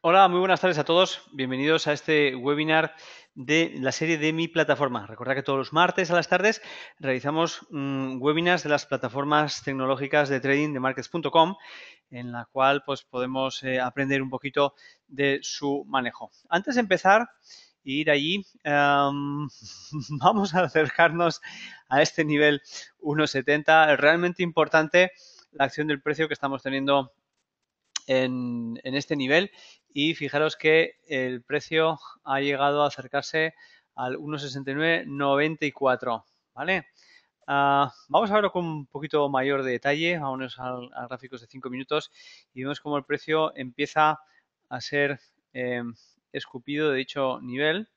Hola, muy buenas tardes a todos. Bienvenidos a este webinar de la serie de mi plataforma. Recordad que todos los martes a las tardes realizamos mm, webinars de las plataformas tecnológicas de trading de markets.com, en la cual pues, podemos eh, aprender un poquito de su manejo. Antes de empezar e ir allí, em, vamos a acercarnos a este nivel 1.70. Es realmente importante la acción del precio que estamos teniendo en, este nivel y fijaros que el precio ha llegado a acercarse al 1,6994, ¿vale? Ah, vamos a verlo con un poquito mayor detalle, vamos al, a gráficos de 5 minutos y vemos cómo el precio empieza a ser em, escupido de dicho nivel,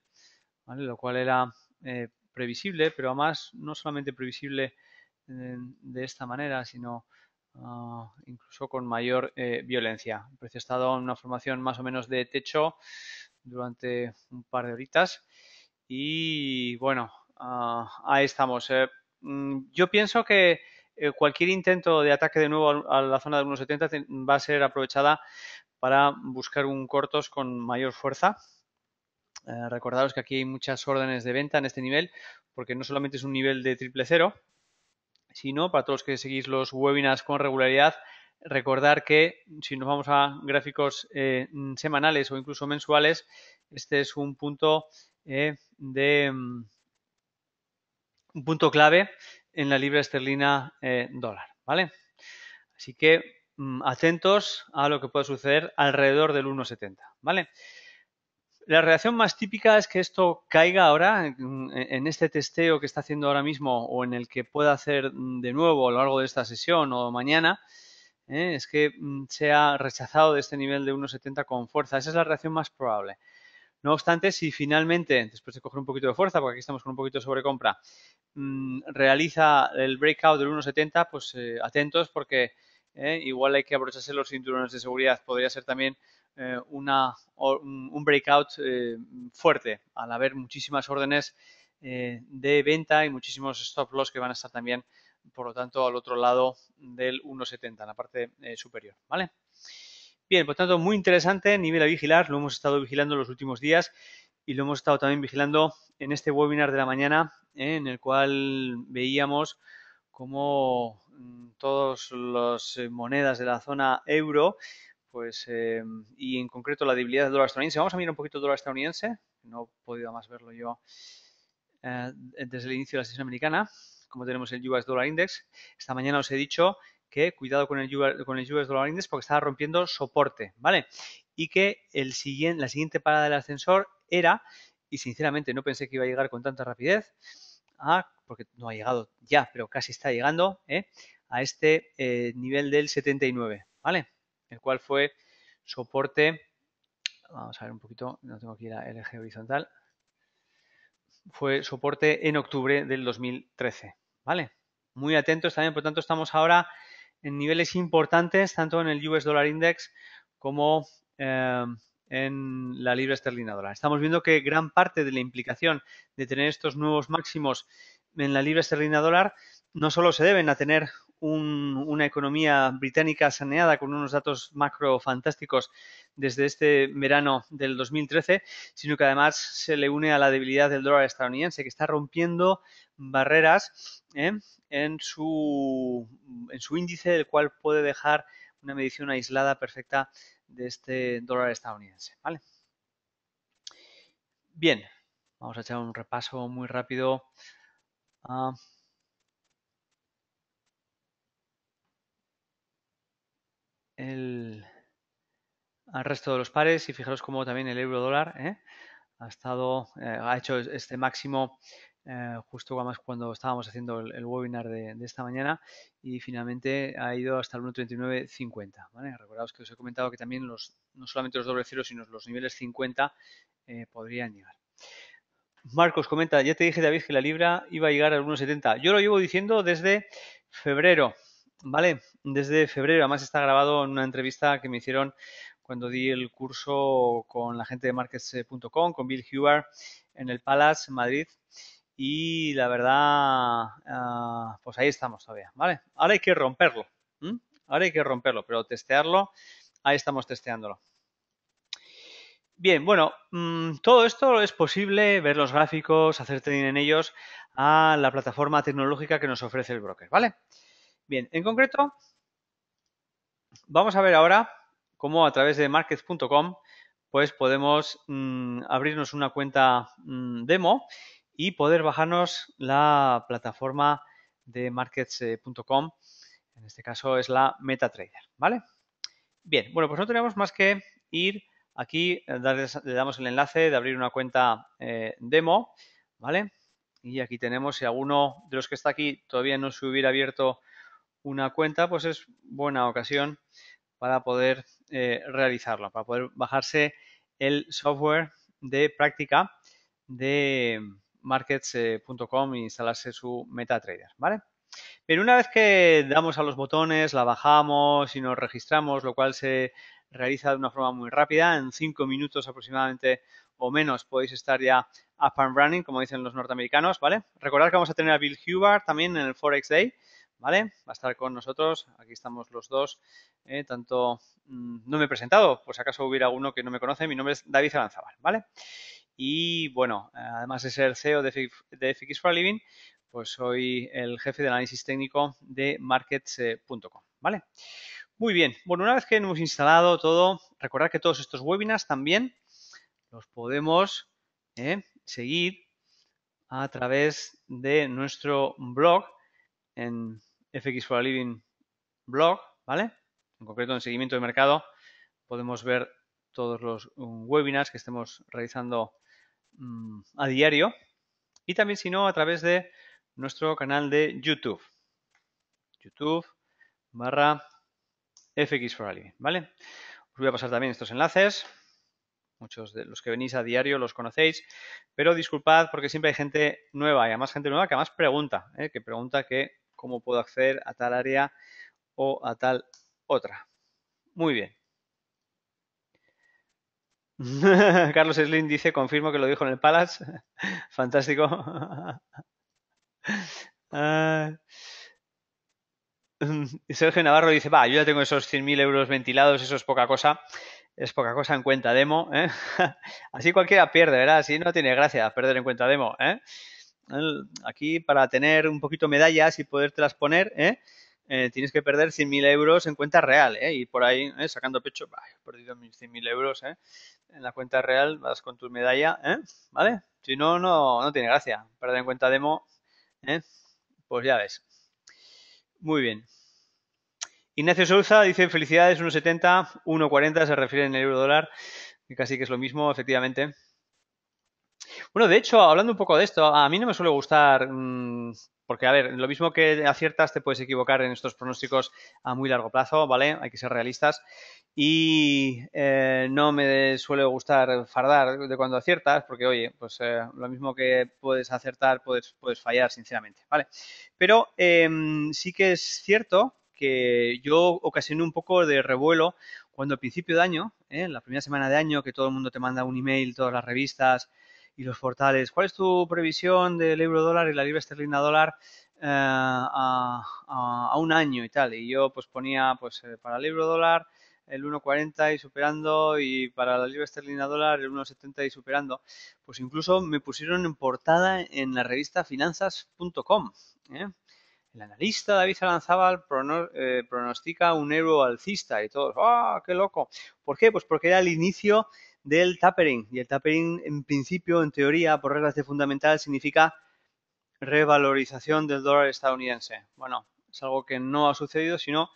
lo cual era eh, previsible, pero además no solamente previsible eh, de esta manera, sino Ah, incluso con mayor eh, violencia. El precio ha estado en una formación más o menos de techo durante un par de horitas y bueno, ah, ahí estamos. Eh. Mm, yo pienso que eh, cualquier intento de ataque de nuevo a, la zona de 1.70 va a ser aprovechada para buscar un cortos con mayor fuerza. recordaros que aquí hay muchas órdenes de venta en este nivel porque no solamente es un nivel de triple cero, si no, para todos los que seguís los webinars con regularidad, recordar que si nos vamos a gráficos eh, semanales o incluso mensuales, este es un punto eh, de mm, un punto clave en la libra esterlina eh, dólar, ¿vale? Así que mm, acentos a lo que pueda suceder alrededor del 1,70, ¿vale? La reacción más típica es que esto caiga ahora en, este testeo que está haciendo ahora mismo o en el que pueda hacer mm, de nuevo a lo largo de esta sesión o mañana. ¿eh? Es que mm, sea rechazado de este nivel de 1,70 con fuerza. Esa es la reacción más probable. No obstante, si finalmente, después de coger un poquito de fuerza, porque aquí estamos con un poquito de sobrecompra, mm, realiza el breakout del 1.70, pues eh, atentos porque ¿eh? igual hay que aprovecharse los cinturones de seguridad. Podría ser también eh, una, un breakout eh, fuerte al haber muchísimas órdenes eh, de venta y muchísimos stop loss que van a estar también, por lo tanto, al otro lado del 1.70, en la parte superior, ¿vale? Bien, por tanto, muy interesante, nivel a vigilar, lo hemos estado vigilando los últimos días y lo hemos estado también vigilando en este webinar de la mañana, en el cual veíamos cómo mm, todas las monedas de la zona euro pues, eh, y en concreto la debilidad del dólar estadounidense. Vamos a mirar un poquito el dólar estadounidense, no he podido más verlo yo eh, desde el inicio de la sesión americana, como tenemos el US Dollar Index. Esta mañana os he dicho que cuidado con el, US, con Dollar Index porque estaba rompiendo soporte, ¿vale? Y que la siguiente parada del ascensor era, y sinceramente no pensé que iba a llegar con tanta rapidez, porque no ha llegado ya, pero casi está llegando, ¿eh? a este eh, nivel del 79, ¿vale? el cual fue soporte, vamos a ver un poquito, no tengo aquí el eje horizontal, fue soporte en octubre del 2013, ¿vale? Muy atentos también, por tanto estamos ahora en niveles importantes tanto en el US Dollar Index como eh, en la libra esterlina dólar. Estamos viendo que gran parte de la implicación de tener estos nuevos máximos en la libra esterlina dólar no solo se deben a tener una economía británica saneada con unos datos macro fantásticos desde este verano del 2013, sino que además se le une a la debilidad del dólar estadounidense, que está rompiendo barreras ¿eh? en, su, en su índice, el cual puede dejar una medición aislada perfecta de este dólar estadounidense. ¿vale? Bien, vamos a echar un repaso muy rápido. el, al resto de los pares y fijaros cómo también el euro dólar ¿eh? ha estado, eh, ha hecho este máximo eh, justo cuando estábamos haciendo el, webinar de, esta mañana y finalmente ha ido hasta el 1.3950. ¿vale? que os he comentado que también los, no solamente los doble ceros, sino los niveles 50 podrían llegar. Marcos comenta, ya te dije David que la libra iba a llegar al 1.70. Yo lo llevo diciendo desde febrero. ¿vale? Desde febrero, además está grabado en una entrevista que me hicieron cuando di el curso con la gente de markets.com, con Bill Huber, en el Palace, Madrid. Y la verdad, ah, pues ahí estamos todavía, ¿vale? Ahora hay que romperlo, ahora hay que romperlo, pero testearlo, ahí estamos testeándolo. Bien, bueno, mm, todo esto es posible, ver los gráficos, hacer trading en ellos, a la plataforma tecnológica que nos ofrece el broker, ¿vale? vale Bien, en concreto, vamos a ver ahora cómo a través de markets.com pues podemos mm, abrirnos una cuenta mm, demo y poder bajarnos la plataforma de markets.com. En este caso es la MetaTrader, ¿vale? Bien, bueno, pues no tenemos más que ir aquí, eh, le damos el enlace de abrir una cuenta eh, demo, ¿vale? Y aquí tenemos, si alguno de los que está aquí todavía no se hubiera abierto una cuenta, pues es buena ocasión para poder eh, realizarlo, para poder bajarse el software de práctica de markets.com e instalarse su MetaTrader, ¿vale? Pero una vez que damos a los botones, la bajamos y nos registramos, lo cual se realiza de una forma muy rápida, en cinco minutos aproximadamente o menos podéis estar ya up and running, como dicen los norteamericanos, ¿vale? Recordad que vamos a tener a Bill Hubbard también en el Forex Day, ¿vale? Va a estar con nosotros, aquí estamos los dos, eh, tanto mm, no me he presentado, pues acaso hubiera alguno que no me conoce, mi nombre es David Aranzabal, ¿vale? Y bueno, además de ser CEO de, FX for Living, pues soy el jefe de análisis técnico de markets.com, ¿vale? Muy bien, bueno, una vez que hemos instalado todo, recordad que todos estos webinars también los podemos eh, seguir a través de nuestro blog en FX for a Living blog, ¿vale? En concreto en seguimiento de mercado podemos ver todos los um, webinars que estemos realizando mm, a diario y también si no a través de nuestro canal de YouTube. YouTube barra FX for a ¿vale? Os voy a pasar también estos enlaces. Muchos de los que venís a diario los conocéis, pero disculpad porque siempre hay gente nueva y más gente nueva que además pregunta, ¿eh? que pregunta que cómo puedo acceder a tal área o a tal otra. Muy bien. Carlos Slim dice, confirmo que lo dijo en el Palace. Fantástico. Ah. Sergio Navarro dice, va, yo ya tengo esos 100.000 euros ventilados, eso es poca cosa, es poca cosa en cuenta demo, ¿eh? Así cualquiera pierde, ¿verdad? Así no tiene gracia perder en cuenta demo, ¿eh? ¿eh? aquí para tener un poquito medallas y podértelas poner, ¿eh? ¿eh? tienes que perder 100.000 euros en cuenta real, ¿eh? Y por ahí, ¿eh? sacando pecho, he perdido 100.000 euros, En la cuenta real vas con tu medalla, ¿eh? ¿Vale? Si no, no, no tiene gracia. Perder en cuenta demo, Pues ya ves. Muy bien. Ignacio Souza dice, felicidades, 1.70, 1.40 se refiere en el euro dólar, que casi que es lo mismo, efectivamente. Bueno, de hecho, hablando un poco de esto, a mí no me suele gustar mm, porque, a ver, lo mismo que aciertas, te puedes equivocar en estos pronósticos a muy largo plazo, ¿vale? Hay que ser realistas. Y eh, no me suele gustar fardar de cuando aciertas, porque, oye, pues eh, lo mismo que puedes acertar, puedes, puedes fallar, sinceramente, ¿vale? Pero em, sí que es cierto que yo ocasioné un poco de revuelo cuando al principio de año, en ¿eh? la primera semana de año, que todo el mundo te manda un email, todas las revistas, y los portales. ¿Cuál es tu previsión del euro dólar y la libra esterlina dólar eh, a, a, un año y tal? Y yo pues ponía pues eh, para el euro dólar el 1,40 y superando y para la libra esterlina dólar el 1,70 y superando. Pues incluso me pusieron en portada en la revista finanzas.com. ¿eh? El analista David Aranzábal pronostica un euro alcista y todos, ¡ah, qué loco! ¿Por qué? Pues porque era el inicio del tapering. Y el tapering, en principio, en teoría, por reglas de fundamental, significa revalorización del dólar estadounidense. Bueno, es algo que no ha sucedido, sino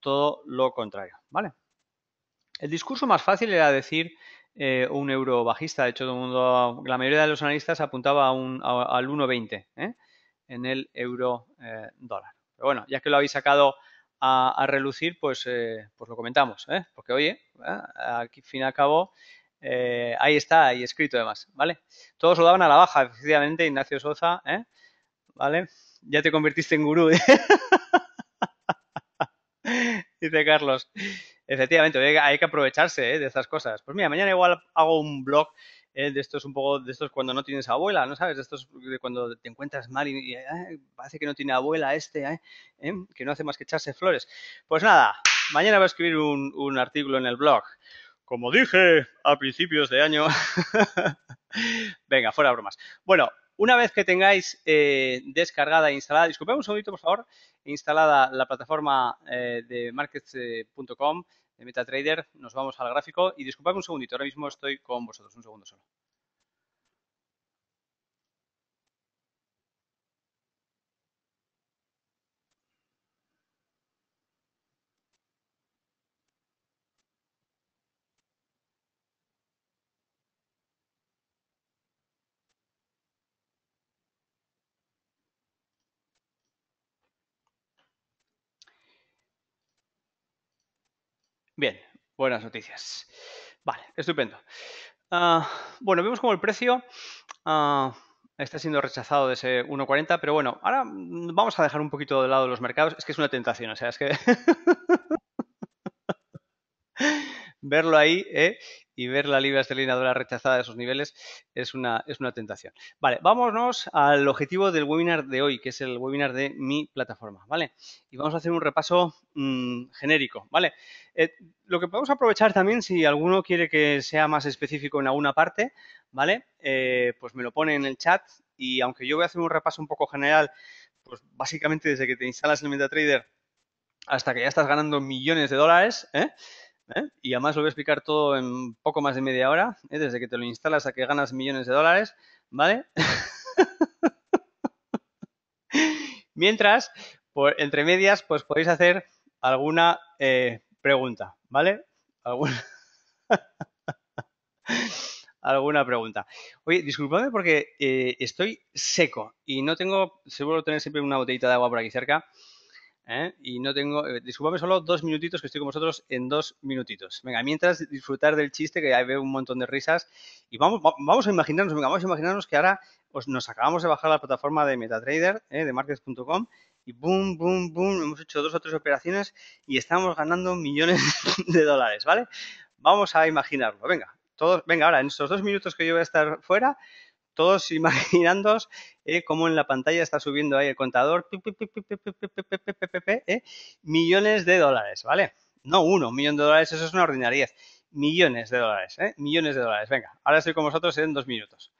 todo lo contrario, ¿vale? El discurso más fácil era decir eh, un euro bajista. De hecho, todo el mundo, la mayoría de los analistas apuntaba a un, al 1,20 ¿eh? en el euro eh, dólar. Pero bueno, ya que lo habéis sacado a, relucir, pues, pues lo comentamos. Porque oye, ah, aquí fin y al cabo eh, ahí está, ahí escrito además, ¿vale? Todos lo daban a la baja, efectivamente, Ignacio Sosa, ¿eh? ¿Vale? Ya te convertiste en gurú. Dice Carlos. Efectivamente, hay que aprovecharse ¿eh? de estas cosas. Pues mira, mañana igual hago un blog ¿eh? de estos un poco, de estos cuando no tienes abuela, ¿no sabes? De estos de cuando te encuentras mal y, ah, parece que no tiene abuela este, que no hace más que echarse flores. Pues nada, mañana voy a escribir un artículo en el blog como dije a principios de año. Venga, fuera bromas. Bueno, una vez que tengáis eh, descargada e instalada, disculpen un segundito por favor, instalada la plataforma eh, de markets.com de MetaTrader, nos vamos al gráfico y disculpadme un segundito, ahora mismo estoy con vosotros, un segundo solo. Buenas noticias. Vale, estupendo. Ah, bueno, vemos como el precio ah, está siendo rechazado de ese 1.40, pero bueno, ahora mm, vamos a dejar un poquito de lado los mercados. Es que es una tentación, o sea, es que verlo ahí ¿eh? y ver la libra esterlina rechazada de esos niveles es una, es una tentación. Vale, vámonos al objetivo del webinar de hoy, que es el webinar de mi plataforma, ¿vale? Y vamos a hacer un repaso mm, genérico, ¿vale? Eh, lo que podemos aprovechar también, si alguno quiere que sea más específico en alguna parte, ¿vale? Eh, pues me lo pone en el chat y aunque yo voy a hacer un repaso un poco general, pues básicamente desde que te instalas el MetaTrader hasta que ya estás ganando millones de dólares, ¿eh? ¿eh? Y además lo voy a explicar todo en poco más de media hora, ¿eh? desde que te lo instalas a que ganas millones de dólares, ¿vale? Mientras, por, pues, entre medias, pues podéis hacer alguna eh, pregunta, ¿vale? Alguna... pregunta. Oye, disculpadme porque estoy seco y no tengo, seguro tener siempre una botellita de agua por aquí cerca. ¿eh? Y no tengo, eh, solo dos minutitos, que estoy con vosotros en dos minutitos. Venga, mientras disfrutar del chiste, que ahí veo un montón de risas. Y vamos, vamos a imaginarnos, venga, vamos a imaginarnos que ahora nos acabamos de bajar la plataforma de MetaTrader, ¿eh? de markets.com, y boom, boom, boom, hemos hecho dos o tres operaciones y estamos ganando millones de dólares, ¿vale? Vamos a imaginarlo, venga, todos, venga, ahora en estos dos minutos que yo voy a estar fuera, todos imaginándoos cómo en la pantalla está subiendo ahí el contador, millones de dólares, ¿vale? No uno, un millón de dólares, eso es una ordinariedad. Millones de dólares, ¿eh? Millones de dólares. Venga, ahora estoy con vosotros en dos minutos.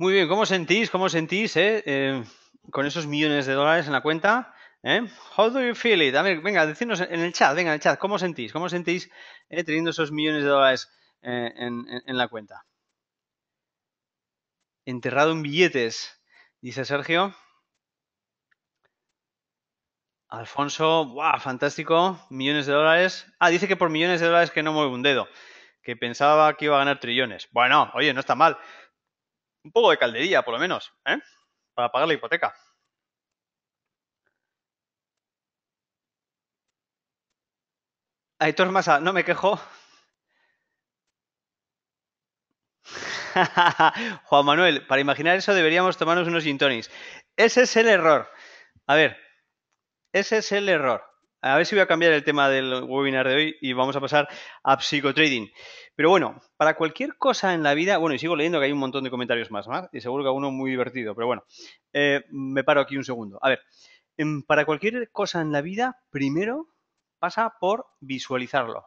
Muy bien, ¿cómo sentís? ¿Cómo sentís eh? Eh, con esos millones de dólares en la cuenta? ¿Eh? How do you feel it? A ver, venga, decidnos en el chat, venga, en el chat, ¿cómo sentís? ¿Cómo sentís eh, teniendo esos millones de dólares en, la cuenta? Enterrado en billetes, dice Sergio. Alfonso, fantástico, millones de dólares. Ah, dice que por millones de dólares que no mueve un dedo, que pensaba que iba a ganar trillones. Bueno, oye, no está mal un poco de caldería, por lo menos, ¿eh? Para pagar la hipoteca. Aitor Massa, no me quejo. Juan Manuel, para imaginar eso deberíamos tomarnos unos gintonis. Ese es el error. A ver, ese es el error. A ver si voy a cambiar el tema del webinar de hoy y vamos a pasar a psicotrading. Pero bueno, para cualquier cosa en la vida, bueno, y sigo leyendo que hay un montón de comentarios más, más, y seguro que uno muy divertido, pero bueno, eh, me paro aquí un segundo. A ver, em, para cualquier cosa en la vida, primero pasa por visualizarlo.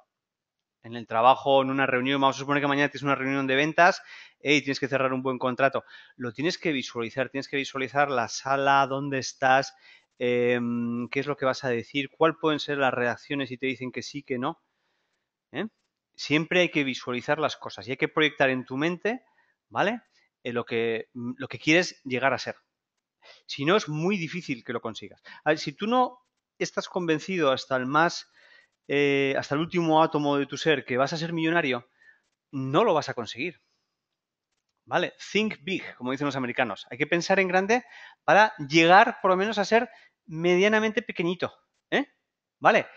En el trabajo, en una reunión, vamos a suponer que mañana tienes una reunión de ventas y tienes que cerrar un buen contrato. Lo tienes que visualizar, tienes que visualizar la sala, dónde estás, em, qué es lo que vas a decir, cuáles pueden ser las reacciones si te dicen que sí, que no. ¿Eh? siempre hay que visualizar las cosas y hay que proyectar en tu mente, ¿vale? Eh, mm, lo, que, quieres llegar a ser. Si no, es muy difícil que lo consigas. si tú no estás convencido hasta el más, eh, hasta el último átomo de tu ser que vas a ser millonario, no lo vas a conseguir. ¿Vale? Think big, como dicen los americanos. Hay que pensar en grande para llegar por lo menos a ser medianamente pequeñito. ¿eh? ¿Vale?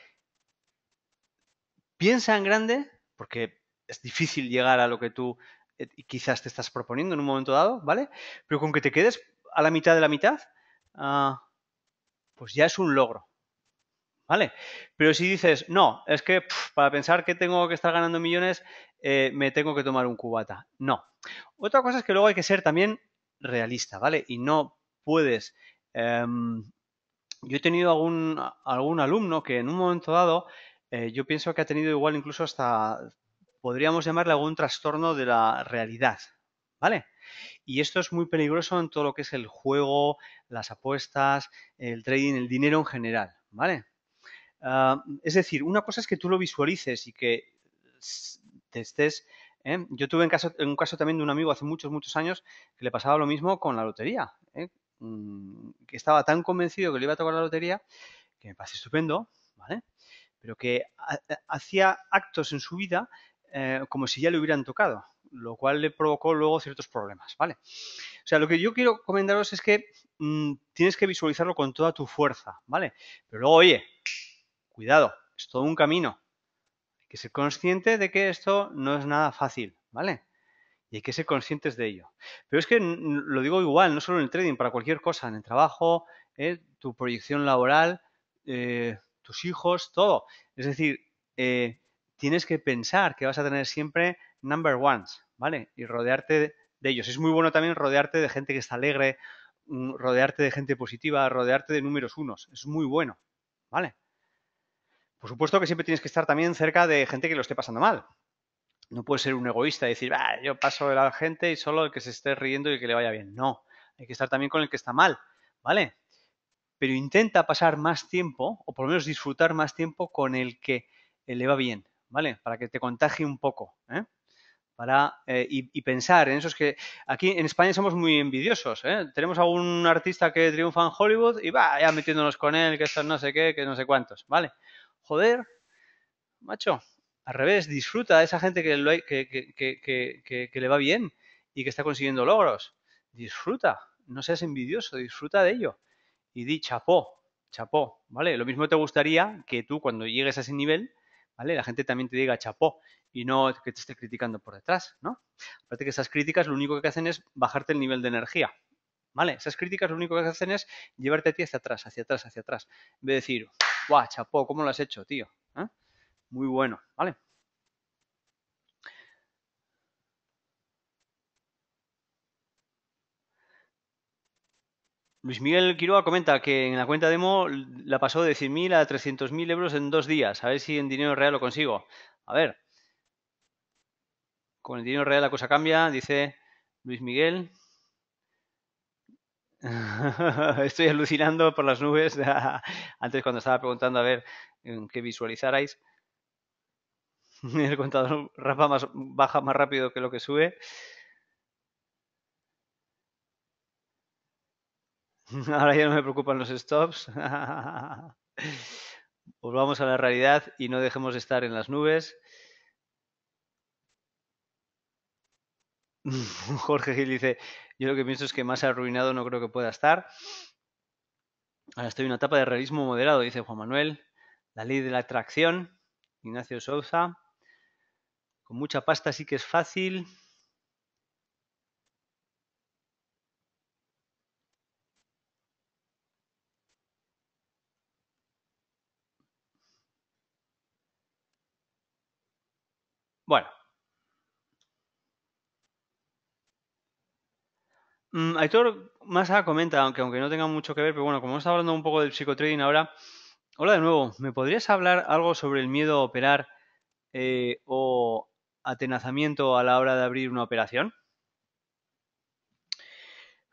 Piensa en grande porque es difícil llegar a lo que tú eh, quizás te estás proponiendo en un momento dado, ¿vale? Pero con que te quedes a la mitad de la mitad, ah, pues ya es un logro, ¿vale? Pero si dices, no, es que para pensar que tengo que estar ganando millones, eh, me tengo que tomar un cubata. No. Otra cosa es que luego hay que ser también realista, ¿vale? Y no puedes... Em, yo he tenido algún, algún alumno que en un momento dado eh, yo pienso que ha tenido igual incluso hasta, podríamos llamarle algún trastorno de la realidad, ¿vale? Y esto es muy peligroso en todo lo que es el juego, las apuestas, el trading, el dinero en general, ¿vale? Ah, es decir, una cosa es que tú lo visualices y que te estés... ¿eh? Yo tuve en, un caso también de un amigo hace muchos, muchos años que le pasaba lo mismo con la lotería. ¿eh? Mm, que estaba tan convencido que le iba a tocar la lotería que me pasé estupendo, ¿vale? pero que eh, hacía actos en su vida eh, como si ya le hubieran tocado, lo cual le provocó luego ciertos problemas, ¿vale? O sea, lo que yo quiero comentaros es que mm, tienes que visualizarlo con toda tu fuerza, ¿vale? Pero luego, oye, cuidado, es todo un camino. Hay que ser consciente de que esto no es nada fácil, ¿vale? Y hay que ser conscientes de ello. Pero es que lo digo igual, no solo en el trading, para cualquier cosa, en el trabajo, eh, tu proyección laboral, tus hijos, todo. Es decir, eh, tienes que pensar que vas a tener siempre number ones, ¿vale? Y rodearte de ellos. Es muy bueno también rodearte de gente que está alegre, mm, rodearte de gente positiva, rodearte de números unos. Es muy bueno, ¿vale? Por supuesto que siempre tienes que estar también cerca de gente que lo esté pasando mal. No puedes ser un egoísta y decir, yo paso de la gente y solo el que se esté riendo y que le vaya bien. No, hay que estar también con el que está mal, ¿vale? pero intenta pasar más tiempo, o por lo menos disfrutar más tiempo con el que eh, le va bien, ¿vale? Para que te contagie un poco, ¿eh? Para, eh, y, pensar en esos que aquí en España somos muy envidiosos. ¿eh? Tenemos a un artista que triunfa en Hollywood y va ya metiéndonos con él, que esto no sé qué, que no sé cuántos. Vale, joder, macho, al revés, disfruta de esa gente que, le va bien y que está consiguiendo logros. Disfruta, no seas envidioso, disfruta de ello y di chapó, chapó, ¿vale? Lo mismo te gustaría que tú cuando llegues a ese nivel, ¿vale? La gente también te diga chapó y no que te esté criticando por detrás, ¿no? Aparte que esas críticas lo único que hacen es bajarte el nivel de energía, ¿vale? Esas críticas lo único que hacen es llevarte a ti hacia atrás, hacia atrás, hacia atrás. En vez de decir, guau, chapó, ¿cómo lo has hecho, tío? ¿eh? Muy bueno, ¿vale? Luis Miguel Quiroga comenta que en la cuenta demo la pasó de 100.000 a 300.000 euros en dos días. A ver si en dinero real lo consigo. A ver. Con el dinero real la cosa cambia, dice Luis Miguel. Estoy alucinando por las nubes. Antes cuando estaba preguntando a ver en qué visualizarais. El contador baja más rápido que lo que sube. Ahora ya no me preocupan los stops. Volvamos a la realidad y no dejemos de estar en las nubes. Jorge Gil dice, yo lo que pienso es que más arruinado no creo que pueda estar. Ahora estoy en una etapa de realismo moderado, dice Juan Manuel. La ley de la atracción, Ignacio Souza. Con mucha pasta sí que es fácil. Bueno. Mm, Aitor Massa comenta, aunque, aunque no tenga mucho que ver, pero bueno, como estamos hablando un poco del psicotrading ahora, hola de nuevo, ¿me podrías hablar algo sobre el miedo a operar eh, o atenazamiento a la hora de abrir una operación?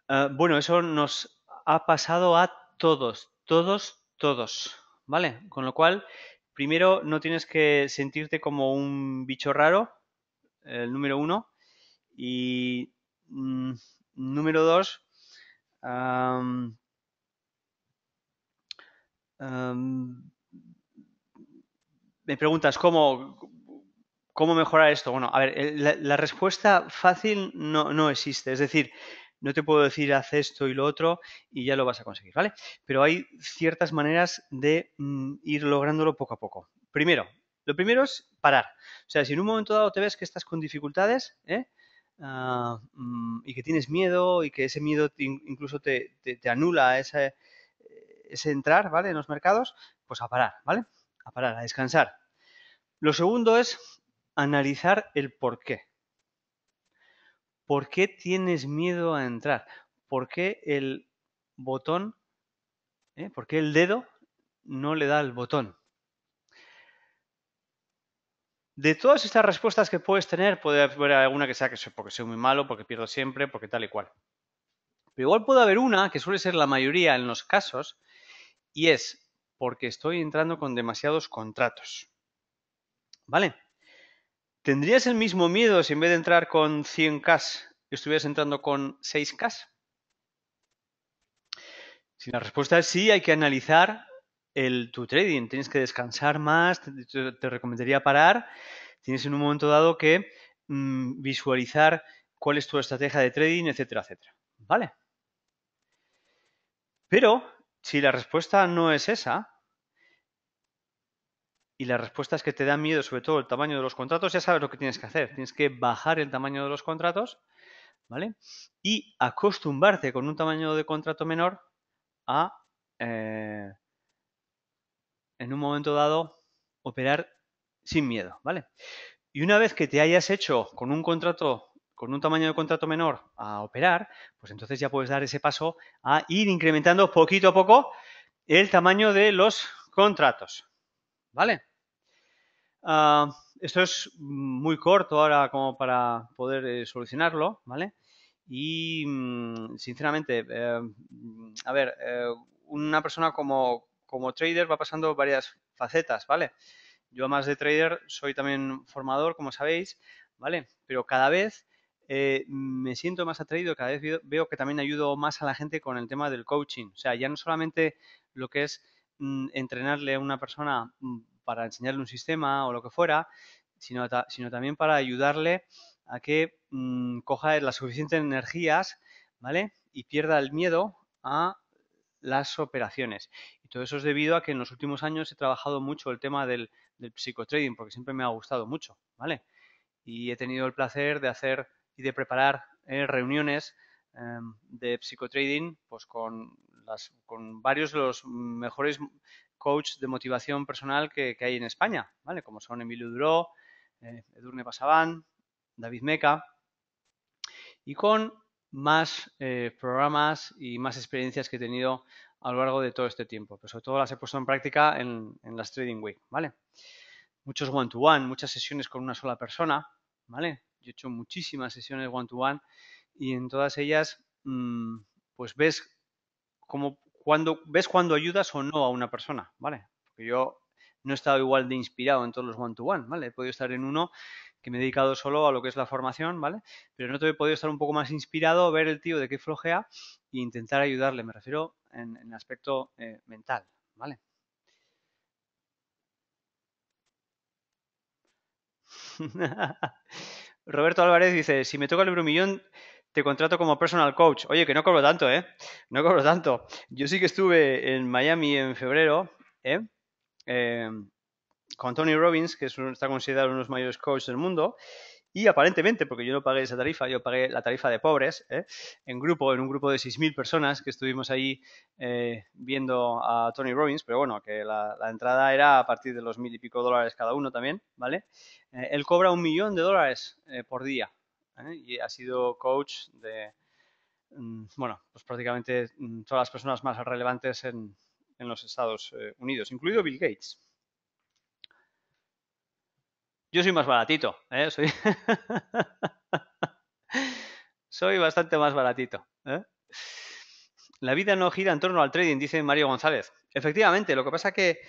Ah, bueno, eso nos ha pasado a todos, todos, todos, ¿vale? Con lo cual, Primero, no tienes que sentirte como un bicho raro, el número uno. Y mm, número dos, me preguntas cómo, cómo mejorar esto. Bueno, a ver, la, respuesta fácil no, no, existe. Es decir, no te puedo decir haz esto y lo otro y ya lo vas a conseguir, ¿vale? Pero hay ciertas maneras de mm, ir lográndolo poco a poco. Primero, lo primero es parar. O sea, si en un momento dado te ves que estás con dificultades, ¿eh? ah, mm, y que tienes miedo y que ese miedo incluso te, anula ese, entrar, ¿vale? En los mercados, pues a parar, ¿vale? A parar, a descansar. Lo segundo es analizar el por qué. ¿Por qué tienes miedo a entrar? ¿Por qué el botón, eh, por qué el dedo no le da al botón? De todas estas respuestas que puedes tener, puede haber alguna que sea que porque soy muy malo, porque pierdo siempre, porque tal y cual. Pero igual puede haber una, que suele ser la mayoría en los casos, y es porque estoy entrando con demasiados contratos. ¿Vale? ¿Tendrías el mismo miedo si en vez de entrar con 100K estuvieras entrando con 6K? Si la respuesta es sí, hay que analizar el, tu trading. Tienes que descansar más, te, recomendaría parar. Tienes en un momento dado que mm, visualizar cuál es tu estrategia de trading, etcétera, etcétera. ¿Vale? Pero si la respuesta no es esa, y la respuesta que te dan miedo sobre todo el tamaño de los contratos, ya sabes lo que tienes que hacer. Tienes que bajar el tamaño de los contratos, ¿vale? Y acostumbrarte con un tamaño de contrato menor a, eh, en un momento dado, operar sin miedo, ¿vale? Y una vez que te hayas hecho con un contrato con un tamaño de contrato menor a operar, pues entonces ya puedes dar ese paso a ir incrementando poquito a poco el tamaño de los contratos. ¿Vale? Ah, esto es muy corto ahora como para poder eh, solucionarlo, ¿vale? Y mm, sinceramente, eh, a ver, eh, una persona como, como trader va pasando varias facetas, ¿vale? Yo además de trader soy también formador, como sabéis, ¿vale? Pero cada vez me siento más atraído, cada vez veo que también ayudo más a la gente con el tema del coaching. O sea, ya no solamente lo que es mm, entrenarle a una persona mm, para enseñarle un sistema o lo que fuera, sino, sino también para ayudarle a que mm, coja las suficientes energías, ¿vale? Y pierda el miedo a las operaciones. Y todo eso es debido a que en los últimos años he trabajado mucho el tema del, psicotrading, porque siempre me ha gustado mucho, ¿vale? Y he tenido el placer de hacer y de preparar eh, reuniones em, de psicotrading pues con, las, con varios de los mejores coach de motivación personal que, hay en España, ¿vale? Como son Emilio Duró, eh, Edurne Pasaban, David Meca. Y con más eh, programas y más experiencias que he tenido a lo largo de todo este tiempo. Pero sobre todo las he puesto en práctica en, las Trading Week, ¿vale? Muchos one-to-one, muchas sesiones con una sola persona, ¿vale? Yo he hecho muchísimas sesiones one-to-one y en todas ellas, mm, pues ves cómo cuando ves cuando ayudas o no a una persona, ¿vale? Porque yo no he estado igual de inspirado en todos los one-to-one, -one, to one vale He podido estar en uno que me he dedicado solo a lo que es la formación, ¿vale? Pero no te he podido estar un poco más inspirado, ver el tío de qué flojea e intentar ayudarle, me refiero en, el aspecto eh, mental, ¿vale? Roberto Álvarez dice, si me toca el millón, te contrato como personal coach. Oye, que no cobro tanto, ¿eh? No cobro tanto. Yo sí que estuve en Miami en febrero, ¿eh? ¿eh? con Tony Robbins, que es un, está considerado uno de los mayores coaches del mundo. Y aparentemente, porque yo no pagué esa tarifa, yo pagué la tarifa de pobres, ¿eh? en grupo, en un grupo de 6.000 personas que estuvimos ahí eh, viendo a Tony Robbins, pero bueno, que la, entrada era a partir de los mil y pico dólares cada uno también, ¿vale? Eh, él cobra un millón de dólares por día, ¿eh? y ha sido coach de, mm, bueno, pues prácticamente mm, todas las personas más relevantes en, los Estados eh, Unidos, incluido Bill Gates. Yo soy más baratito, ¿eh? soy... bastante más baratito. La vida no gira en torno al trading, dice Mario González. Efectivamente, lo que pasa que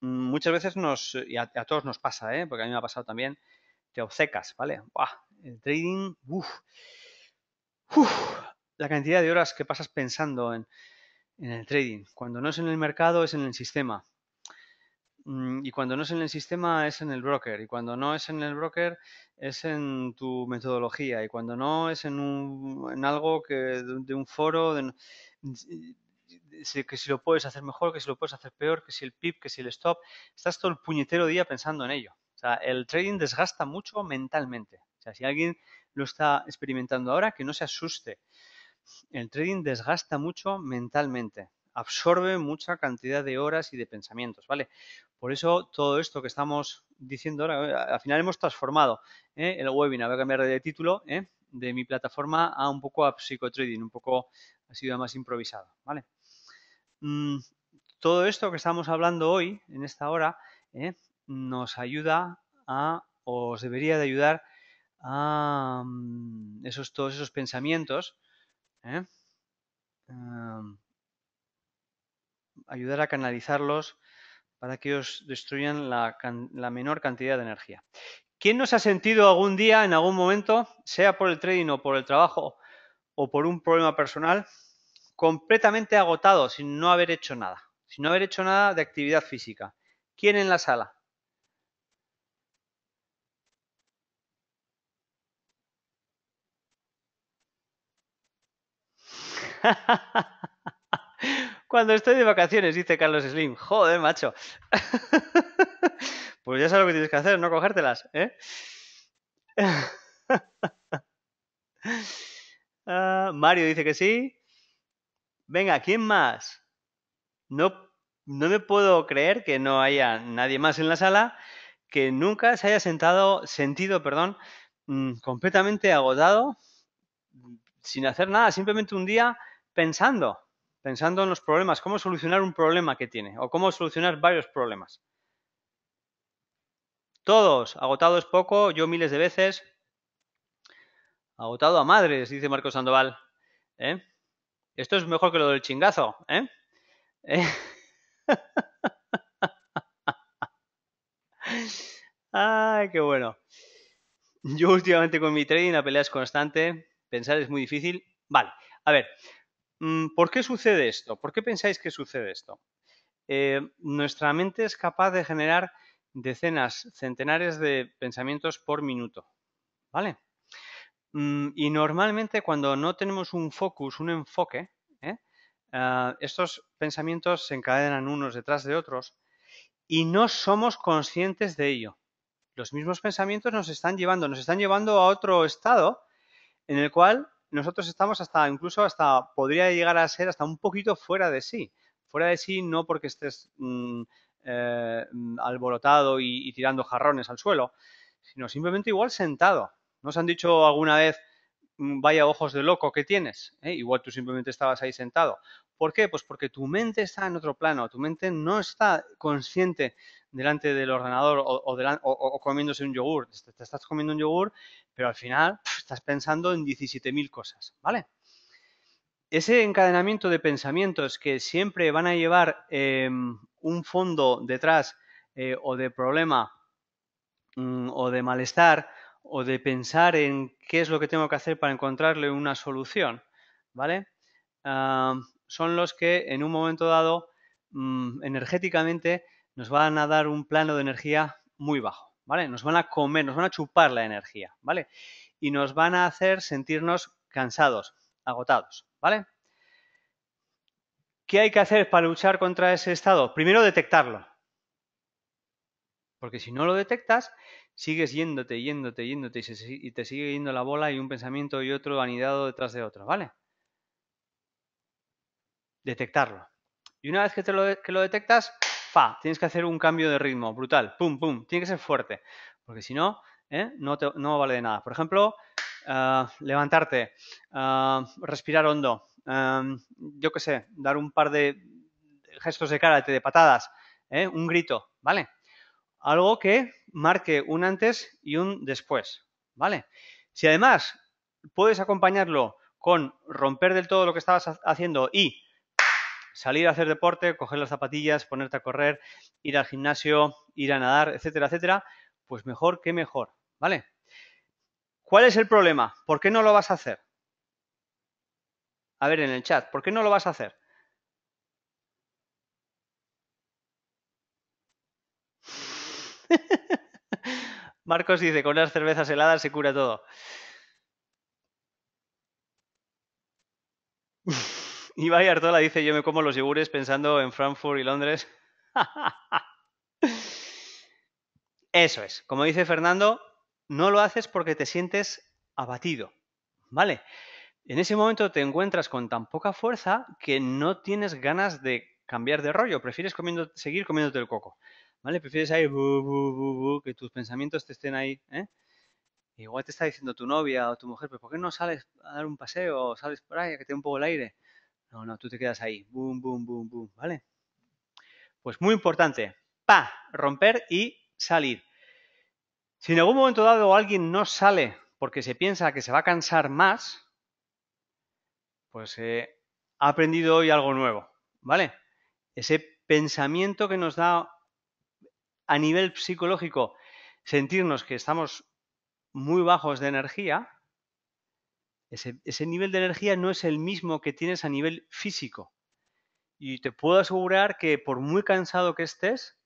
mm, muchas veces nos, y a, todos nos pasa, porque a mí me ha pasado también, te obcecas, ¿vale? El trading, uff, la cantidad de horas que pasas pensando en, el trading. Cuando no es en el mercado, es en el sistema. Mm, y cuando no es en el sistema, es en el broker. Y cuando no es en el broker, es en tu metodología. Y cuando no, es en, un, algo que, de, un foro. que si lo puedes hacer mejor, que si lo puedes hacer peor, que si el pip, que si el stop. Estás todo el puñetero día pensando en ello sea, el trading desgasta mucho mentalmente. O sea, si alguien lo está experimentando ahora, que no se asuste. El trading desgasta mucho mentalmente, absorbe mucha cantidad de horas y de pensamientos, ¿vale? Por eso todo esto que estamos diciendo ahora, eh, al final hemos transformado ¿eh? el webinar, voy a cambiar de título, ¿eh? de mi plataforma a un poco a psicotrading, un poco ha sido más improvisado, ¿vale? Mm, todo esto que estamos hablando hoy, en esta hora, ¿eh? nos ayuda a, o os debería de ayudar a mm, esos, todos esos pensamientos, ¿eh? ayudar a canalizarlos para que os destruyan la, la menor cantidad de energía. ¿Quién nos ha sentido algún día, en algún momento, sea por el trading o por el trabajo o por un problema personal, completamente agotado sin no haber hecho nada? Sin no haber hecho nada de actividad física. ¿Quién en la sala? Cuando estoy de vacaciones, dice Carlos Slim. Joder, macho. pues ya sabes lo que tienes que hacer, no cogértelas, ¿eh? Ah, Mario dice que sí. Venga, ¿quién más? No, no me puedo creer que no haya nadie más en la sala que nunca se haya sentado, sentido, perdón, mm, completamente agotado, sin hacer nada, simplemente un día pensando, pensando en los problemas, cómo solucionar un problema que tiene o cómo solucionar varios problemas. Todos, agotados poco, yo miles de veces, agotado a madres, dice Marco Sandoval. ¿eh? Esto es mejor que lo del chingazo. ¿eh? Ay, qué bueno. Yo últimamente con mi trading, la pelea es constante, pensar es muy difícil. Vale, a ver, Mm, ¿Por qué sucede esto? ¿Por qué pensáis que sucede esto? Eh, nuestra mente es capaz de generar decenas, centenares de pensamientos por minuto. ¿Vale? Mm, y normalmente cuando no tenemos un focus, un enfoque, ¿eh? ah, estos pensamientos se encadenan unos detrás de otros y no somos conscientes de ello. Los mismos pensamientos nos están llevando, nos están llevando a otro estado en el cual nosotros estamos hasta, incluso hasta, podría llegar a ser hasta un poquito fuera de sí. Fuera de sí no porque estés mm, eh, alborotado y, y tirando jarrones al suelo, sino simplemente igual sentado. ¿Nos han dicho alguna vez Mm, vaya ojos de loco que tienes. ¿eh? Igual tú simplemente estabas ahí sentado. ¿Por qué? Pues porque tu mente está en otro plano, tu mente no está consciente delante del ordenador o, comiéndose un yogur. Te, estás comiendo un yogur, pero al final estás pensando en 17.000 cosas, ¿vale? Ese encadenamiento de pensamientos que siempre van a llevar em, un fondo detrás eh, o de problema mm, o de malestar, o de pensar en qué es lo que tengo que hacer para encontrarle una solución, ¿vale? son los que en un momento dado mm, energéticamente nos van a dar un plano de energía muy bajo, ¿vale? Nos van a comer, nos van a chupar la energía, ¿vale? Y nos van a hacer sentirnos cansados, agotados, ¿vale? ¿Qué hay que hacer para luchar contra ese estado? Primero detectarlo. Porque si no lo detectas, sigues yéndote, yéndote, yéndote y, te sigue yendo la bola y un pensamiento y otro anidado detrás de otro, ¿vale? Detectarlo. Y una vez que, lo, detectas, fa, tienes que hacer un cambio de ritmo brutal, pum, pum, tiene que ser fuerte, porque si no, ¿eh? no, te, vale de nada. Por ejemplo, ah, levantarte, ah, respirar hondo, em, yo qué sé, dar un par de gestos de karate, de patadas, ¿eh? un grito, ¿vale? algo que marque un antes y un después, ¿vale? Si además puedes acompañarlo con romper del todo lo que estabas haciendo y salir a hacer deporte, coger las zapatillas, ponerte a correr, ir al gimnasio, ir a nadar, etcétera, etcétera, pues mejor que mejor, ¿vale? ¿Cuál es el problema? ¿Por qué no lo vas a hacer? A ver en el chat, ¿por qué no lo vas a hacer? Marcos dice, con unas cervezas heladas se cura todo. vaya Artola dice, yo me como los yogures pensando en Frankfurt y Londres. Eso es. Como dice Fernando, no lo haces porque te sientes abatido. ¿Vale? En ese momento te encuentras con tan poca fuerza que no tienes ganas de cambiar de rollo, prefieres seguir comiéndote el coco. ¿vale? Prefieres ahí que tus pensamientos te estén ahí, ¿eh? Igual te está diciendo tu novia o tu mujer, pero ¿por qué no sales a dar un paseo o sales por ahí a que te dé un poco el aire? No, no, tú te quedas ahí, boom, boom, boom, boom, ¿vale? Pues muy importante, pa, romper y salir. Si en algún momento dado alguien no sale porque se piensa que se va a cansar más, pues eh, ha aprendido hoy algo nuevo, ¿vale? Ese pensamiento que nos da a nivel psicológico sentirnos que estamos muy bajos de energía, ese, nivel de energía no es el mismo que tienes a nivel físico. Y te puedo asegurar que por muy cansado que estés,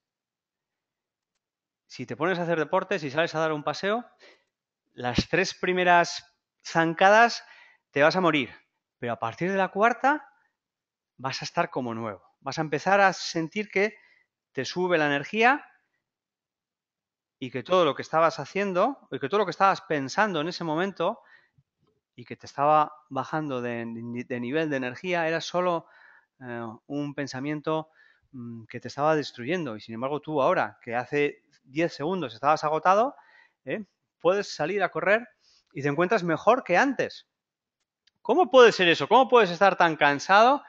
si te pones a hacer deporte, si sales a dar un paseo, las tres primeras zancadas te vas a morir. Pero a partir de la cuarta vas a estar como nuevo. Vas a empezar a sentir que te sube la energía y que todo lo que estabas haciendo y que todo lo que estabas pensando en ese momento y que te estaba bajando de, nivel de energía era solo eh, un pensamiento mm, que te estaba destruyendo. Y sin embargo tú ahora, que hace 10 segundos estabas agotado, ¿eh? puedes salir a correr y te encuentras mejor que antes. ¿Cómo puede ser eso? ¿Cómo puedes estar tan cansado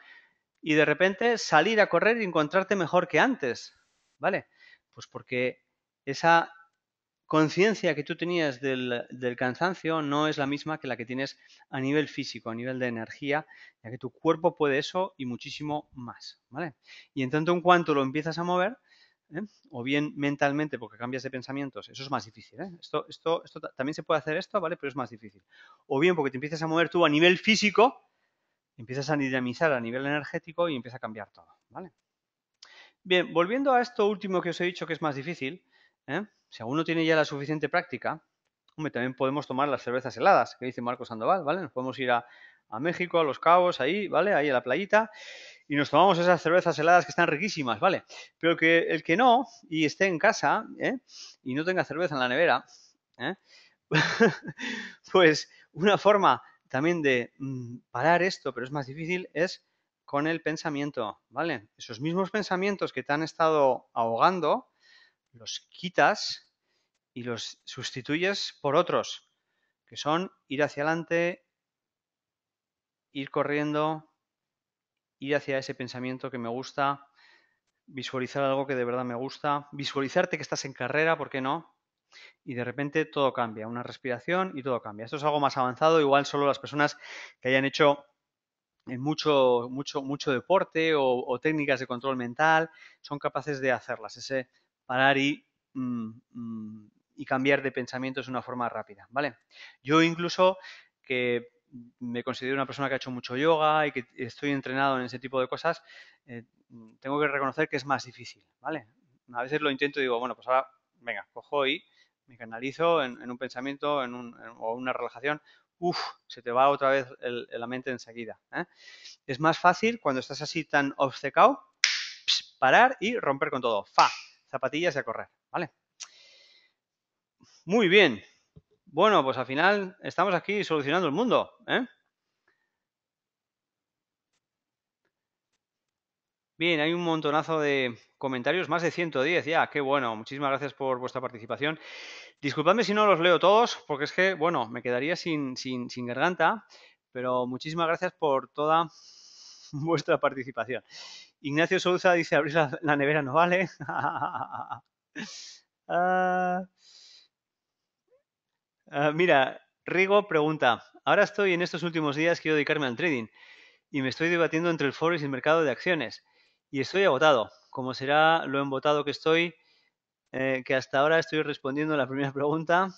y de repente salir a correr y encontrarte mejor que antes? ¿Vale? Pues porque esa conciencia que tú tenías del, cansancio no es la misma que la que tienes a nivel físico, a nivel de energía, ya que tu cuerpo puede eso y muchísimo más, ¿vale? Y en tanto en cuanto lo empiezas a mover, ¿eh? o bien mentalmente porque cambias de pensamientos, eso es más difícil, ¿eh? esto, esto, esto también se puede hacer esto, ¿vale? Pero es más difícil. O bien porque te empiezas a mover tú a nivel físico, empiezas a dinamizar a nivel energético y empieza a cambiar todo, ¿vale? Bien, volviendo a esto último que os he dicho que es más difícil, ¿eh? si no tiene ya la suficiente práctica, hombre, también podemos tomar las cervezas heladas, que dice Marcos Sandoval, ¿vale? Nos podemos ir a, México, a Los Cabos, ahí, ¿vale? Ahí a la playita, y nos tomamos esas cervezas heladas que están riquísimas, ¿vale? Pero que el que no, y esté en casa, ¿eh? Y no tenga cerveza en la nevera, ¿eh? pues una forma también de mm, parar esto, pero es más difícil, es con el pensamiento, ¿vale? Esos mismos pensamientos que te han estado ahogando, los quitas y los sustituyes por otros, que son ir hacia adelante, ir corriendo, ir hacia ese pensamiento que me gusta, visualizar algo que de verdad me gusta, visualizarte que estás en carrera, ¿por qué no? Y de repente todo cambia, una respiración y todo cambia. Esto es algo más avanzado, igual solo las personas que hayan hecho eh, mucho, mucho, mucho deporte o, o técnicas de control mental son capaces de hacerlas. Ese parar y, mm, mm, y cambiar de pensamientos es una forma rápida, ¿vale? Yo incluso que me considero una persona que ha hecho mucho yoga y que estoy entrenado en ese tipo de cosas, eh, tengo que reconocer que es más difícil, ¿vale? A veces lo intento y digo, bueno, pues ahora, venga, cojo y me canalizo en, un pensamiento en un, o una relajación, uff, se te va otra vez la mente enseguida. ¿eh? Es más fácil cuando estás así tan obcecado, parar y romper con todo, fa, zapatillas y a correr, ¿vale? Muy bien. Bueno, pues al final estamos aquí solucionando el mundo, ¿eh? Bien, hay un montonazo de comentarios, más de 110 ya, qué bueno, muchísimas gracias por vuestra participación. Disculpadme si no los leo todos, porque es que, bueno, me quedaría sin, sin garganta, pero muchísimas gracias por toda vuestra participación. Ignacio Souza dice, abrir la, nevera no vale. Ah. Ah, mira, Rigo pregunta, ahora estoy en estos últimos días, quiero dedicarme al trading y me estoy debatiendo entre el forex y el mercado de acciones y estoy agotado. Como será lo embotado que estoy, eh, que hasta ahora estoy respondiendo a la primera pregunta,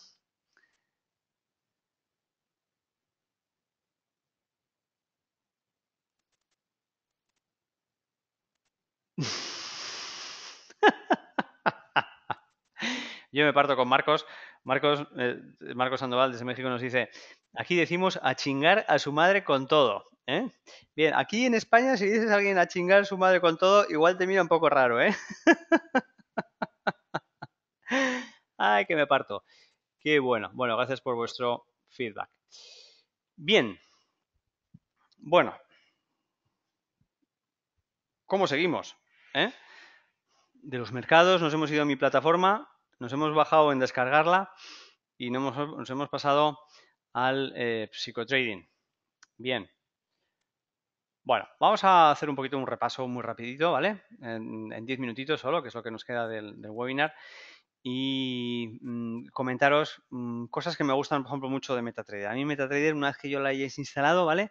Yo me parto con Marcos. Marcos, eh, Marcos Sandoval desde México nos dice, aquí decimos a chingar a su madre con todo. ¿eh? Bien, aquí en España si dices a alguien a chingar a su madre con todo, igual te mira un poco raro, ¿eh? Ay, que me parto. Qué bueno. Bueno, gracias por vuestro feedback. Bien. Bueno. ¿Cómo seguimos? ¿eh? de los mercados, nos hemos ido a mi plataforma, nos hemos bajado en descargarla y nos hemos, pasado al eh, psicotrading. Bien. Bueno, vamos a hacer un poquito un repaso muy rapidito, ¿vale? En 10 minutitos solo, que es lo que nos queda del, webinar. Y mm, comentaros mm, cosas que me gustan, por ejemplo, mucho de MetaTrader. A mí MetaTrader, una vez que yo la hayáis instalado, ¿vale?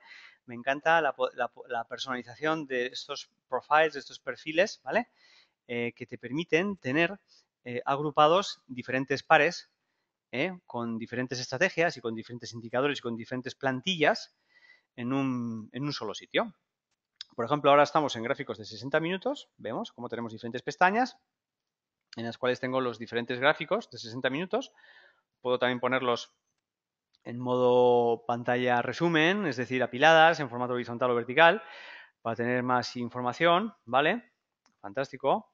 me encanta la, personalización de estos profiles, de estos perfiles, ¿vale? Eh, que te permiten tener eh, agrupados diferentes pares ¿eh? con diferentes estrategias y con diferentes indicadores y con diferentes plantillas en un, en un solo sitio. Por ejemplo, ahora estamos en gráficos de 60 minutos, vemos cómo tenemos diferentes pestañas en las cuales tengo los diferentes gráficos de 60 minutos. Puedo también ponerlos en modo pantalla resumen, es decir, apiladas en formato horizontal o vertical, para tener más información, ¿vale? Fantástico.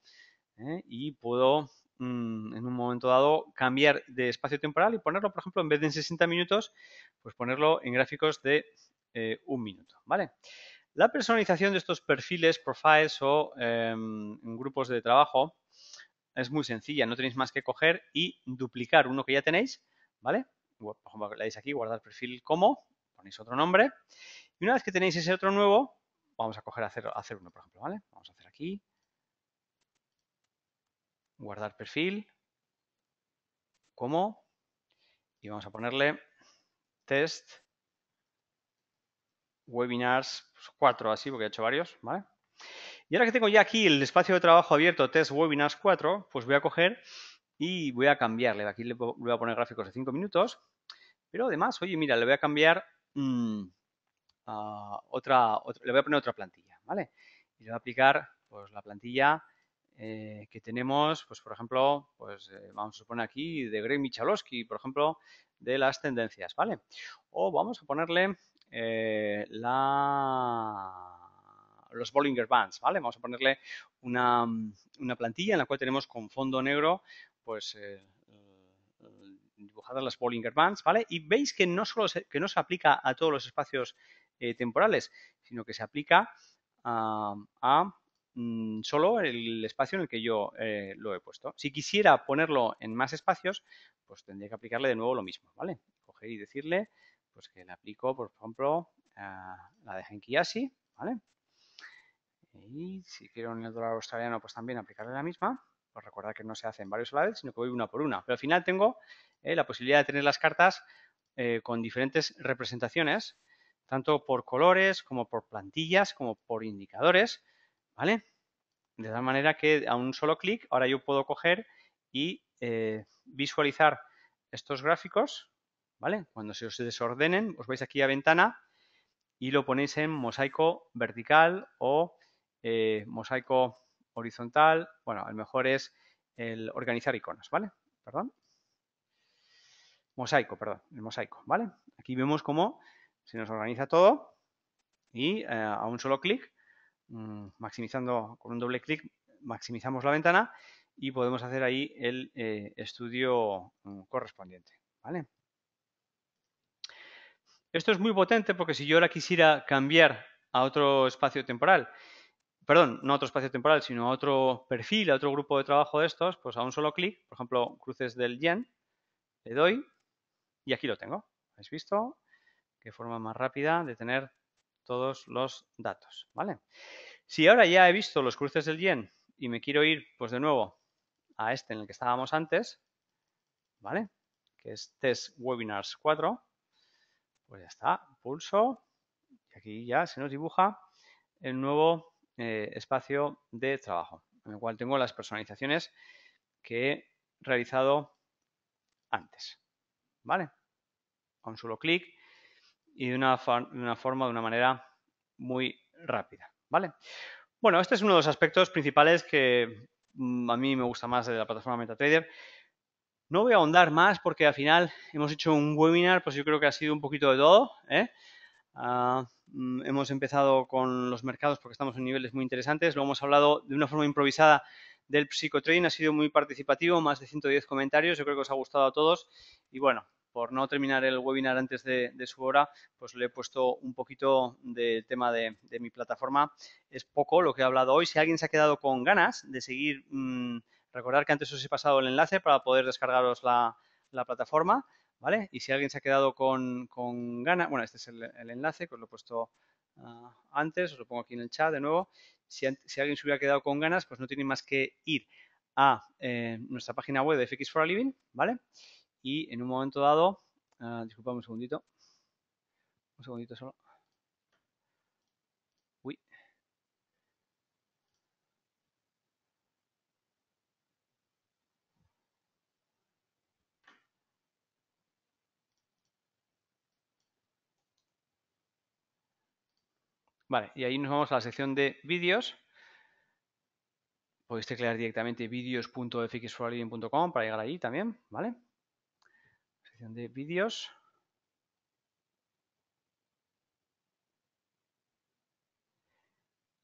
¿eh? Y puedo mm, en un momento dado cambiar de espacio temporal y ponerlo, por ejemplo, en vez de en 60 minutos, pues ponerlo en gráficos de eh, un minuto, ¿vale? La personalización de estos perfiles, profiles o em, grupos de trabajo es muy sencilla. No tenéis más que coger y duplicar uno que ya tenéis, ¿vale? le dais aquí, guardar perfil como, ponéis otro nombre. Y una vez que tenéis ese otro nuevo, vamos a coger hacer, hacer uno, por ejemplo, ¿vale? Vamos a hacer aquí, guardar perfil como, y vamos a ponerle test webinars 4, pues, así, porque he hecho varios, ¿vale? Y ahora que tengo ya aquí el espacio de trabajo abierto, test webinars 4, pues voy a coger y voy a cambiarle, aquí le voy a poner gráficos de 5 minutos, pero además, oye, mira, le voy a cambiar mm, otra, le voy a poner otra plantilla, ¿vale? Y le voy a aplicar, pues, la plantilla eh, que tenemos, pues por ejemplo, pues eh, vamos a poner aquí de Greg Michalowski, por ejemplo, de las tendencias, ¿vale? O vamos a ponerle eh, la los Bollinger Bands, ¿vale? Vamos a ponerle una, una, plantilla en la cual tenemos con fondo negro pues, eh, eh, eh, dibujadas las Bollinger Bands, ¿vale? Y veis que no solo se, que no se aplica a todos los espacios temporales, sino que se aplica a, mm, solo el espacio en el que yo lo he puesto. Si quisiera ponerlo en más espacios, pues tendría que aplicarle de nuevo lo mismo, ¿vale? Coger y decirle, pues que le aplico, por ejemplo, la de Henki así, ¿vale? Y si quiero el dólar australiano, pues también aplicarle la misma pues recordad que no se hacen varios a vez, sino que voy una por una. Pero al final tengo eh, la posibilidad de tener las cartas eh, con diferentes representaciones, tanto por colores, como por plantillas, como por indicadores, ¿vale? De tal manera que a un solo clic ahora yo puedo coger y eh, visualizar estos gráficos, ¿vale? Cuando se os desordenen, os vais aquí a ventana y lo ponéis en mosaico vertical o eh, mosaico horizontal, bueno, el mejor es el organizar iconos, ¿vale? Perdón. Mosaico, perdón, el mosaico, ¿vale? Aquí vemos cómo se nos organiza todo y eh, a un solo clic, mm, maximizando con un doble clic, maximizamos la ventana y podemos hacer ahí el eh, estudio mm, correspondiente, ¿vale? Esto es muy potente porque si yo ahora quisiera cambiar a otro espacio temporal perdón, no otro espacio temporal, sino otro perfil, a otro grupo de trabajo de estos, pues a un solo clic, por ejemplo, cruces del yen, le doy y aquí lo tengo. ¿Habéis visto? Qué forma más rápida de tener todos los datos, ¿vale? Si ahora ya he visto los cruces del yen y me quiero ir, pues de nuevo, a este en el que estábamos antes, ¿vale? Que es Test Webinars 4, pues ya está, pulso, y aquí ya se nos dibuja el nuevo eh, espacio de trabajo, en el cual tengo las personalizaciones que he realizado antes. ¿Vale? con solo clic y de una, una forma, de una manera muy rápida. ¿Vale? Bueno, este es uno de los aspectos principales que mm, a mí me gusta más de la plataforma MetaTrader. No voy a ahondar más porque al final hemos hecho un webinar, pues yo creo que ha sido un poquito de todo. ¿eh? Ah, mm, hemos empezado con los mercados porque estamos en niveles muy interesantes. Luego hemos hablado de una forma improvisada del psicotrading. Ha sido muy participativo, más de 110 comentarios. Yo creo que os ha gustado a todos. Y bueno, por no terminar el webinar antes de, su hora, pues le he puesto un poquito del tema de, mi plataforma. Es poco lo que he hablado hoy. Si alguien se ha quedado con ganas de seguir, mm, recordar que antes os he pasado el enlace para poder descargaros la plataforma. Y si alguien se ha quedado con, ganas, bueno, este es el, enlace que os lo he puesto ah, antes, os lo pongo aquí en el chat de nuevo. Si, alguien se hubiera quedado con ganas, pues no tiene más que ir a eh, nuestra página web de FX for a Living, ¿vale? Y en un momento dado, uh, un segundito, un segundito solo. Vale, y ahí nos vamos a la sección de vídeos. Podéis teclear directamente vídeos.fxforalium.com para llegar allí también, ¿vale? Sección de vídeos.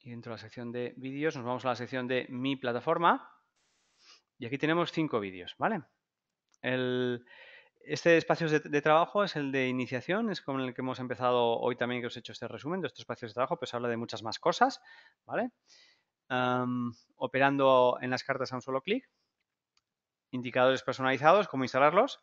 Y dentro de la sección de vídeos nos vamos a la sección de mi plataforma. Y aquí tenemos cinco vídeos, ¿vale? El, este espacio de, trabajo es el de iniciación, es con el que hemos empezado hoy también que os he hecho este resumen de estos espacios de trabajo, pues habla de muchas más cosas, ¿vale? operando en las cartas a un solo clic, indicadores personalizados, cómo instalarlos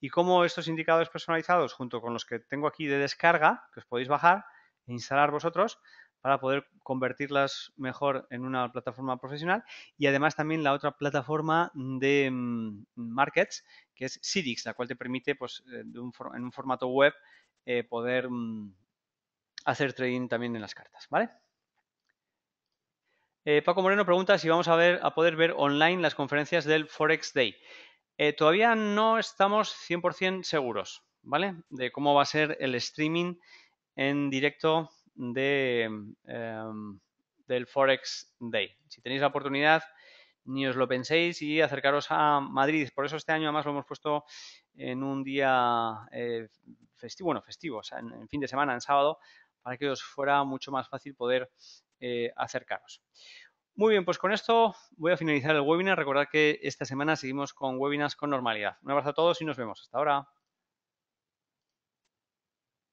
y cómo estos indicadores personalizados junto con los que tengo aquí de descarga, que os podéis bajar e instalar vosotros, para poder convertirlas mejor en una plataforma profesional y además también la otra plataforma de mm, markets que es Sidix, la cual te permite pues, eh, en un formato web eh, poder mm, hacer trading también en las cartas, ¿vale? Eh, Paco Moreno pregunta si vamos a, poder ver online las conferencias del Forex Day. todavía no estamos 100% seguros, ¿vale? De cómo va a ser el streaming en directo Mm, em, del Forex Day. Si tenéis la oportunidad, ni os lo penséis y acercaros a Madrid. Por eso este año además lo hemos puesto en un día eh, festivo, bueno, festivo, o sea, en, fin de semana, en sábado, para que os fuera mucho más fácil poder eh, acercaros. Muy bien, pues con esto voy a finalizar el webinar. Recordad que esta semana seguimos con webinars con normalidad. Un abrazo a todos y nos vemos. Hasta ahora.